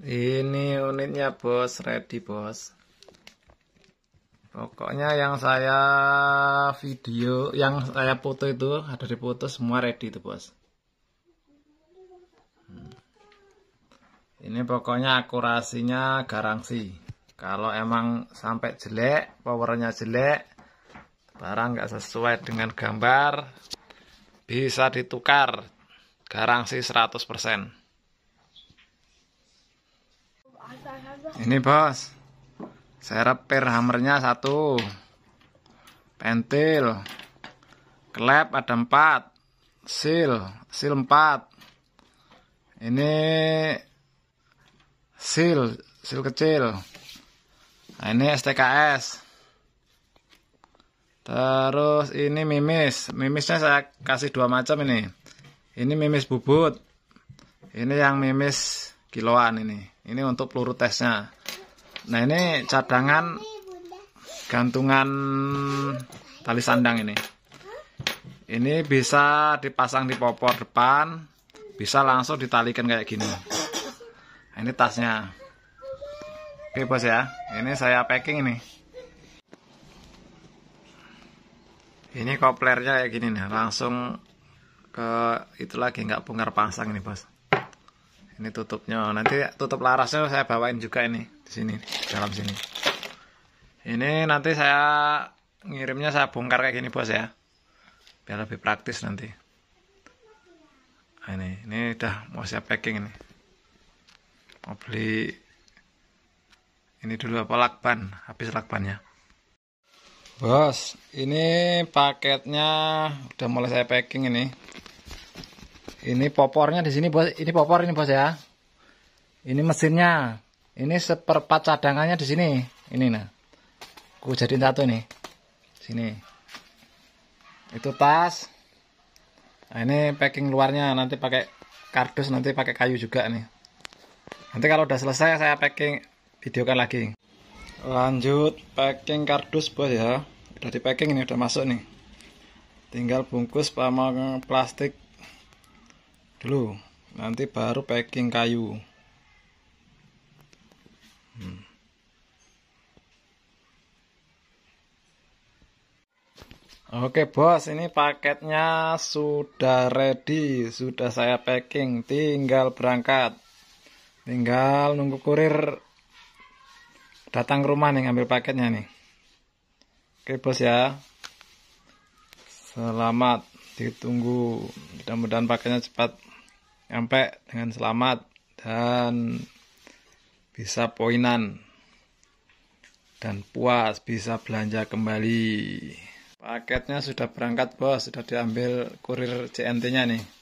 Ini unitnya bos, ready bos. Pokoknya yang saya video, yang saya foto itu ada di foto semua ready itu bos. Hmm. Ini pokoknya akurasinya garansi. Kalau emang sampai jelek, powernya jelek, barang nggak sesuai dengan gambar, bisa ditukar garansi 100%. Ini bos Serep per hammernya satu Pentil Klep ada empat Seal Seal empat Ini Seal Seal kecil Nah ini STKS Terus ini mimis Mimisnya saya kasih dua macam ini Ini mimis bubut Ini yang mimis kiloan ini ini untuk peluru tesnya nah ini cadangan gantungan tali sandang ini ini bisa dipasang di popor depan bisa langsung ditalikan kayak gini nah, ini tasnya oke bos ya ini saya packing ini ini koplernya kayak gini nih langsung ke itu lagi nggak bongkar pasang ini bos ini tutupnya nanti tutup larasnya saya bawain juga ini di sini dalam sini ini nanti saya ngirimnya saya bongkar kayak gini bos ya biar lebih praktis nanti nah, ini ini udah mau saya packing ini mau beli ini dulu apa lakban habis lakbannya bos ini paketnya udah mulai saya packing ini ini popornya di sini bos. Ini popor ini bos ya. Ini mesinnya. Ini seperempat cadangannya di sini. Ini nah. Ku jadiin satu nih. Sini. Itu tas. Nah, ini packing luarnya nanti pakai kardus nanti pakai kayu juga nih. Nanti kalau udah selesai saya packing videokan lagi. Lanjut packing kardus bos ya. Udah di packing ini udah masuk nih. Tinggal bungkus sama plastik dulu nanti baru packing kayu hmm. Oke bos, ini paketnya sudah ready, sudah saya packing, tinggal berangkat. Tinggal nunggu kurir datang ke rumah nih ngambil paketnya nih. Oke bos ya. Selamat ditunggu. Mudah-mudahan paketnya cepat nyampe dengan selamat dan bisa poinan dan puas bisa belanja kembali paketnya sudah berangkat bos sudah diambil kurir CNT nya nih